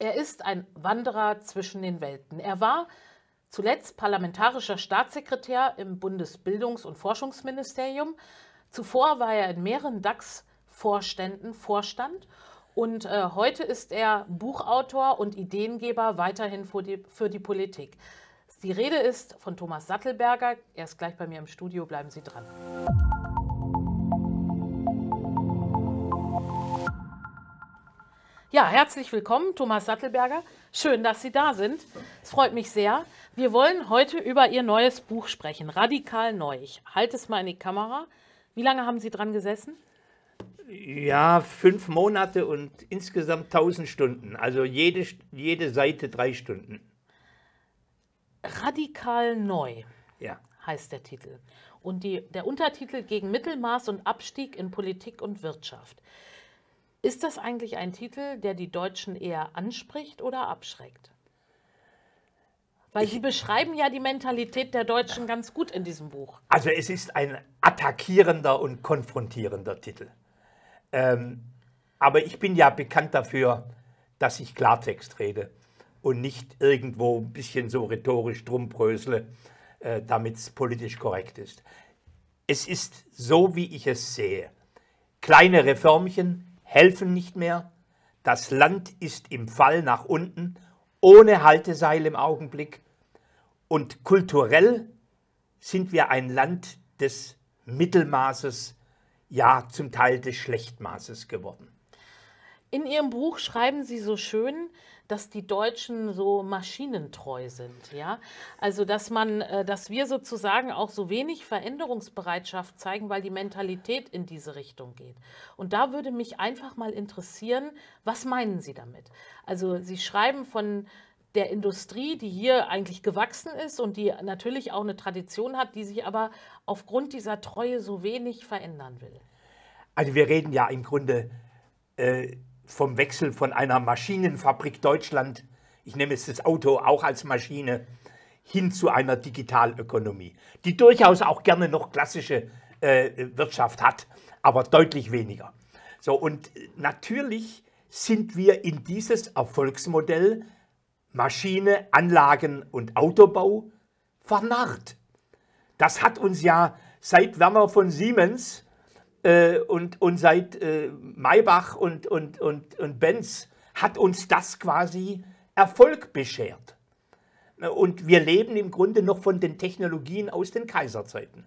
Er ist ein Wanderer zwischen den Welten. Er war zuletzt parlamentarischer Staatssekretär im Bundesbildungs- und Forschungsministerium. Zuvor war er in mehreren DAX-Vorständen Vorstand und äh, heute ist er Buchautor und Ideengeber weiterhin für die, für die Politik. Die Rede ist von Thomas Sattelberger. Er ist gleich bei mir im Studio. Bleiben Sie dran. Ja, herzlich willkommen, Thomas Sattelberger. Schön, dass Sie da sind. Es freut mich sehr. Wir wollen heute über Ihr neues Buch sprechen, Radikal Neu. Ich halte es mal in die Kamera. Wie lange haben Sie dran gesessen? Ja, fünf Monate und insgesamt 1000 Stunden. Also jede, jede Seite drei Stunden. Radikal Neu ja. heißt der Titel. Und die, der Untertitel gegen Mittelmaß und Abstieg in Politik und Wirtschaft. Ist das eigentlich ein Titel, der die Deutschen eher anspricht oder abschreckt? Weil ich Sie beschreiben ja die Mentalität der Deutschen ganz gut in diesem Buch. Also es ist ein attackierender und konfrontierender Titel. Ähm, aber ich bin ja bekannt dafür, dass ich Klartext rede und nicht irgendwo ein bisschen so rhetorisch drumbrösle, äh, damit es politisch korrekt ist. Es ist so, wie ich es sehe. Kleine Reformchen, helfen nicht mehr. Das Land ist im Fall nach unten, ohne Halteseil im Augenblick. Und kulturell sind wir ein Land des Mittelmaßes, ja zum Teil des Schlechtmaßes geworden. In Ihrem Buch schreiben Sie so schön, dass die Deutschen so maschinentreu sind, ja. Also dass man, äh, dass wir sozusagen auch so wenig Veränderungsbereitschaft zeigen, weil die Mentalität in diese Richtung geht. Und da würde mich einfach mal interessieren, was meinen Sie damit? Also Sie schreiben von der Industrie, die hier eigentlich gewachsen ist und die natürlich auch eine Tradition hat, die sich aber aufgrund dieser Treue so wenig verändern will. Also wir reden ja im Grunde äh, vom Wechsel von einer Maschinenfabrik Deutschland, ich nehme jetzt das Auto auch als Maschine, hin zu einer Digitalökonomie, die durchaus auch gerne noch klassische äh, Wirtschaft hat, aber deutlich weniger. So, und natürlich sind wir in dieses Erfolgsmodell Maschine, Anlagen und Autobau vernarrt. Das hat uns ja seit Werner von Siemens äh, und, und seit äh, Maybach und, und, und, und Benz hat uns das quasi Erfolg beschert. Und wir leben im Grunde noch von den Technologien aus den Kaiserzeiten.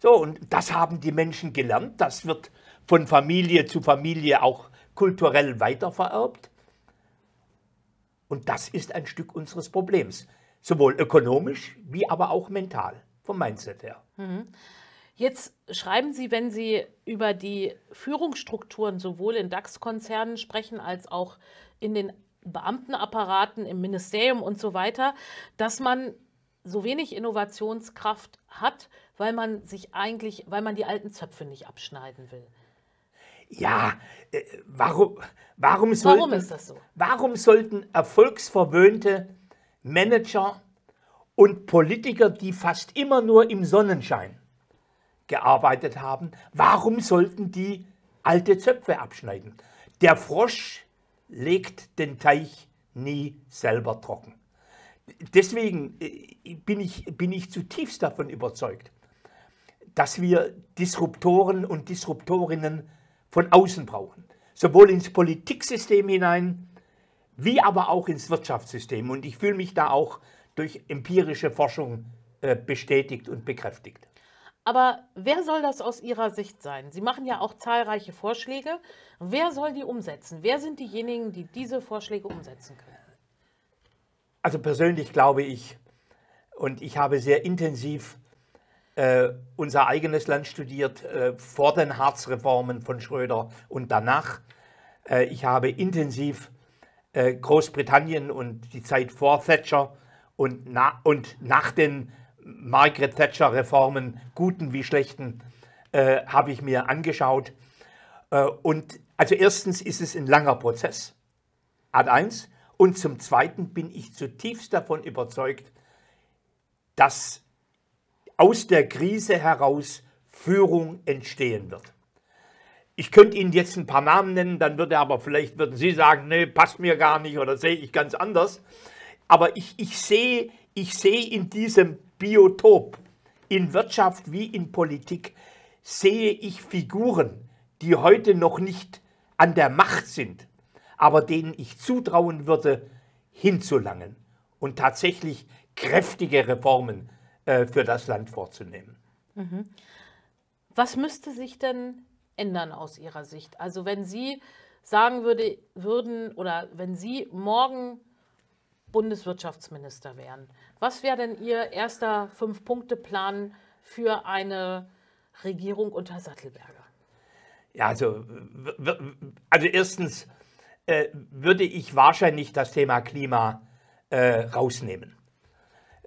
So, und das haben die Menschen gelernt. Das wird von Familie zu Familie auch kulturell weitervererbt. Und das ist ein Stück unseres Problems. Sowohl ökonomisch wie aber auch mental, vom Mindset her. Mhm. Jetzt schreiben Sie, wenn Sie über die Führungsstrukturen sowohl in DAX-Konzernen sprechen als auch in den Beamtenapparaten, im Ministerium und so weiter, dass man so wenig Innovationskraft hat, weil man sich eigentlich, weil man die alten Zöpfe nicht abschneiden will. Ja, äh, warum, warum, sollten, warum ist das so? Warum sollten erfolgsverwöhnte Manager und Politiker, die fast immer nur im Sonnenschein gearbeitet haben, warum sollten die alte Zöpfe abschneiden? Der Frosch legt den Teich nie selber trocken. Deswegen äh, bin ich, bin ich zutiefst davon überzeugt, dass wir Disruptoren und Disruptorinnen von außen brauchen. Sowohl ins Politiksystem hinein, wie aber auch ins Wirtschaftssystem. Und ich fühle mich da auch durch empirische Forschung äh, bestätigt und bekräftigt. Aber wer soll das aus Ihrer Sicht sein? Sie machen ja auch zahlreiche Vorschläge. Wer soll die umsetzen? Wer sind diejenigen, die diese Vorschläge umsetzen können? Also persönlich glaube ich, und ich habe sehr intensiv äh, unser eigenes Land studiert, äh, vor den Harzreformen von Schröder und danach. Äh, ich habe intensiv äh, Großbritannien und die Zeit vor Thatcher und, na und nach den Margaret Thatcher-Reformen, guten wie schlechten, äh, habe ich mir angeschaut. Äh, und also erstens ist es ein langer Prozess, Art 1. Und zum Zweiten bin ich zutiefst davon überzeugt, dass aus der Krise heraus Führung entstehen wird. Ich könnte Ihnen jetzt ein paar Namen nennen, dann würde aber vielleicht würden Sie sagen, nee, passt mir gar nicht oder sehe ich ganz anders. Aber ich, ich, sehe, ich sehe in diesem Biotop. In Wirtschaft wie in Politik sehe ich Figuren, die heute noch nicht an der Macht sind, aber denen ich zutrauen würde, hinzulangen und tatsächlich kräftige Reformen äh, für das Land vorzunehmen. Mhm. Was müsste sich denn ändern aus Ihrer Sicht? Also wenn Sie sagen würde, würden oder wenn Sie morgen Bundeswirtschaftsminister wären. Was wäre denn Ihr erster Fünf-Punkte-Plan für eine Regierung unter Sattelberger? Ja, also, also erstens äh, würde ich wahrscheinlich das Thema Klima äh, rausnehmen,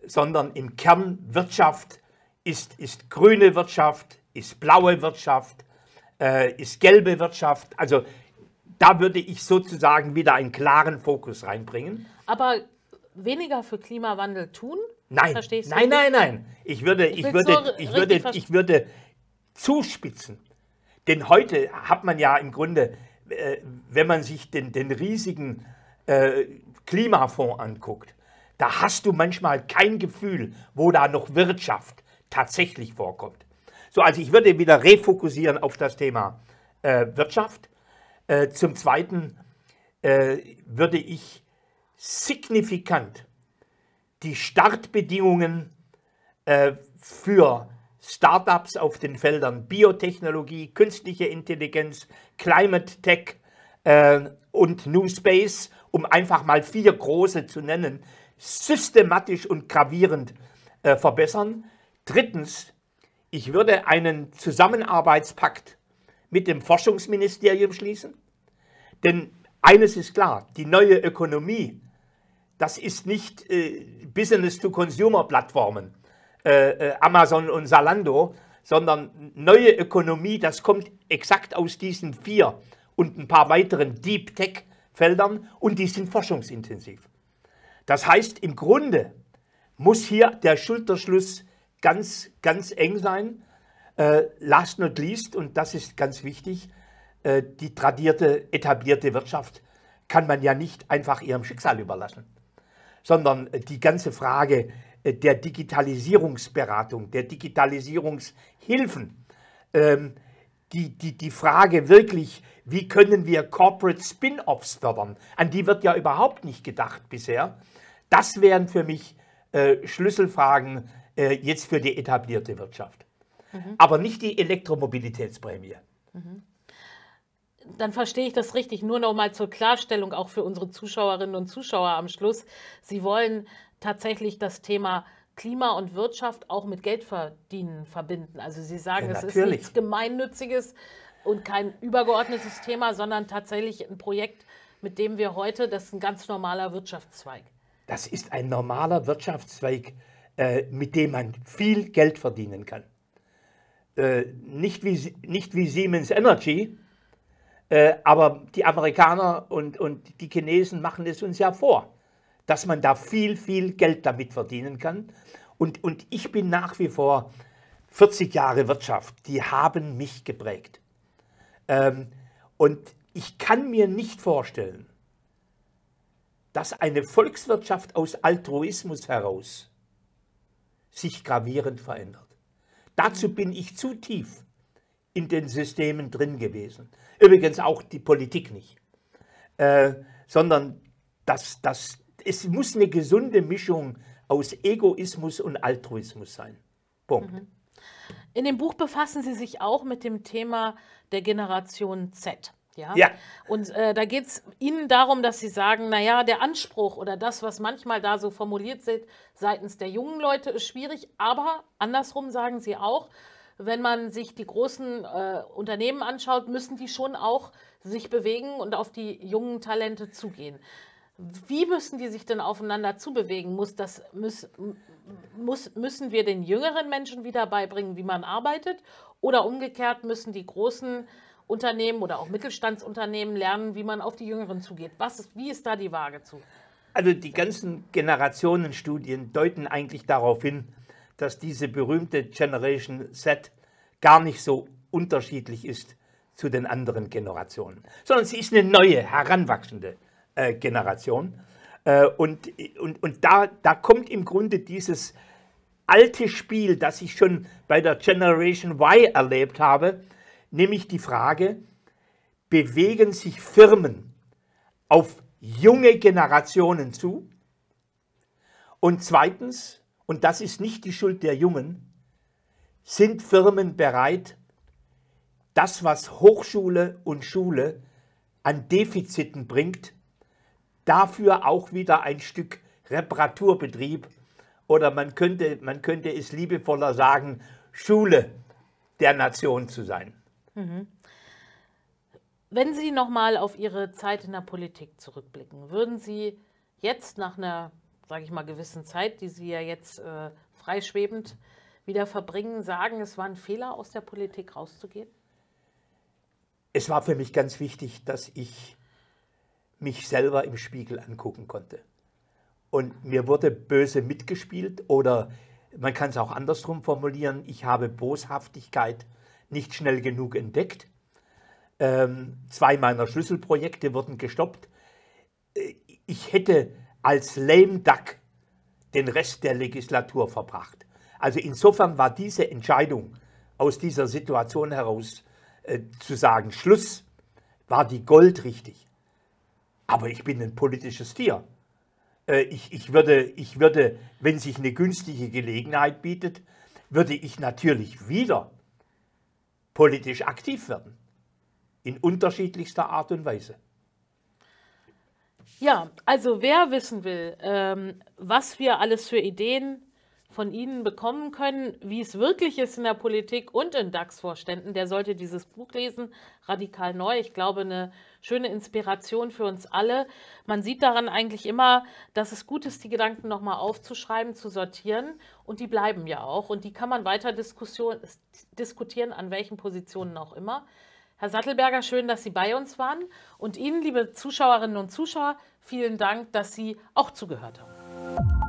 sondern im Kern Wirtschaft ist, ist grüne Wirtschaft, ist blaue Wirtschaft, äh, ist gelbe Wirtschaft. Also da würde ich sozusagen wieder einen klaren Fokus reinbringen. Aber weniger für Klimawandel tun? Nein, Verstehst nein, du nein, nein. Ich würde, ich, würde, ich würde, ich würde zuspitzen. Denn heute hat man ja im Grunde, äh, wenn man sich den, den riesigen äh, Klimafonds anguckt, da hast du manchmal kein Gefühl, wo da noch Wirtschaft tatsächlich vorkommt. So, also ich würde wieder refokussieren auf das Thema äh, Wirtschaft. Äh, zum Zweiten äh, würde ich signifikant die Startbedingungen äh, für Startups auf den Feldern Biotechnologie, künstliche Intelligenz, Climate Tech äh, und New Space, um einfach mal vier große zu nennen, systematisch und gravierend äh, verbessern. Drittens, ich würde einen Zusammenarbeitspakt mit dem Forschungsministerium schließen, denn eines ist klar, die neue Ökonomie das ist nicht äh, Business-to-Consumer-Plattformen, äh, äh, Amazon und Zalando, sondern neue Ökonomie, das kommt exakt aus diesen vier und ein paar weiteren Deep Tech-Feldern und die sind forschungsintensiv. Das heißt, im Grunde muss hier der Schulterschluss ganz, ganz eng sein. Äh, last not least, und das ist ganz wichtig, äh, die tradierte, etablierte Wirtschaft kann man ja nicht einfach ihrem Schicksal überlassen sondern äh, die ganze Frage äh, der Digitalisierungsberatung, der Digitalisierungshilfen, ähm, die, die, die Frage wirklich, wie können wir Corporate Spin-offs fördern, an die wird ja überhaupt nicht gedacht bisher, das wären für mich äh, Schlüsselfragen jetzt für die etablierte Wirtschaft. Mhm. Aber nicht die Elektromobilitätsprämie. Mhm dann verstehe ich das richtig. Nur noch mal zur Klarstellung, auch für unsere Zuschauerinnen und Zuschauer am Schluss. Sie wollen tatsächlich das Thema Klima und Wirtschaft auch mit Geld verdienen verbinden. Also Sie sagen, ja, es ist nichts Gemeinnütziges und kein übergeordnetes Thema, sondern tatsächlich ein Projekt, mit dem wir heute, das ist ein ganz normaler Wirtschaftszweig. Das ist ein normaler Wirtschaftszweig, äh, mit dem man viel Geld verdienen kann. Äh, nicht, wie, nicht wie Siemens Energy, äh, aber die Amerikaner und, und die Chinesen machen es uns ja vor, dass man da viel, viel Geld damit verdienen kann. Und, und ich bin nach wie vor 40 Jahre Wirtschaft, die haben mich geprägt. Ähm, und ich kann mir nicht vorstellen, dass eine Volkswirtschaft aus Altruismus heraus sich gravierend verändert. Dazu bin ich zu tief in den Systemen drin gewesen. Übrigens auch die Politik nicht, äh, sondern das, das, es muss eine gesunde Mischung aus Egoismus und Altruismus sein. Punkt. Mhm. In dem Buch befassen Sie sich auch mit dem Thema der Generation Z. Ja. ja. Und äh, da geht es Ihnen darum, dass Sie sagen, naja, der Anspruch oder das, was manchmal da so formuliert wird seitens der jungen Leute, ist schwierig. Aber andersrum sagen Sie auch, wenn man sich die großen äh, Unternehmen anschaut, müssen die schon auch sich bewegen und auf die jungen Talente zugehen. Wie müssen die sich denn aufeinander zubewegen? Muss das, muss, muss, müssen wir den jüngeren Menschen wieder beibringen, wie man arbeitet? Oder umgekehrt müssen die großen Unternehmen oder auch Mittelstandsunternehmen lernen, wie man auf die Jüngeren zugeht? Was ist, wie ist da die Waage zu? Also die ganzen Generationenstudien deuten eigentlich darauf hin, dass diese berühmte Generation Z gar nicht so unterschiedlich ist zu den anderen Generationen, sondern sie ist eine neue, heranwachsende äh, Generation. Äh, und und, und da, da kommt im Grunde dieses alte Spiel, das ich schon bei der Generation Y erlebt habe, nämlich die Frage, bewegen sich Firmen auf junge Generationen zu? Und zweitens, und das ist nicht die Schuld der Jungen, sind Firmen bereit, das, was Hochschule und Schule an Defiziten bringt, dafür auch wieder ein Stück Reparaturbetrieb oder man könnte, man könnte es liebevoller sagen, Schule der Nation zu sein. Mhm. Wenn Sie nochmal auf Ihre Zeit in der Politik zurückblicken, würden Sie jetzt nach einer sage ich mal, gewissen Zeit, die Sie ja jetzt äh, freischwebend wieder verbringen, sagen, es war ein Fehler, aus der Politik rauszugehen? Es war für mich ganz wichtig, dass ich mich selber im Spiegel angucken konnte. Und mir wurde böse mitgespielt oder man kann es auch andersrum formulieren, ich habe Boshaftigkeit nicht schnell genug entdeckt. Ähm, zwei meiner Schlüsselprojekte wurden gestoppt. Äh, ich hätte als lame duck den Rest der Legislatur verbracht. Also insofern war diese Entscheidung aus dieser Situation heraus äh, zu sagen, Schluss, war die Gold richtig. Aber ich bin ein politisches Tier. Äh, ich, ich, würde, ich würde, wenn sich eine günstige Gelegenheit bietet, würde ich natürlich wieder politisch aktiv werden. In unterschiedlichster Art und Weise. Ja, also wer wissen will, ähm, was wir alles für Ideen von Ihnen bekommen können, wie es wirklich ist in der Politik und in DAX-Vorständen, der sollte dieses Buch lesen, Radikal Neu. Ich glaube, eine schöne Inspiration für uns alle. Man sieht daran eigentlich immer, dass es gut ist, die Gedanken nochmal aufzuschreiben, zu sortieren und die bleiben ja auch und die kann man weiter diskutieren, an welchen Positionen auch immer. Herr Sattelberger, schön, dass Sie bei uns waren. Und Ihnen, liebe Zuschauerinnen und Zuschauer, vielen Dank, dass Sie auch zugehört haben.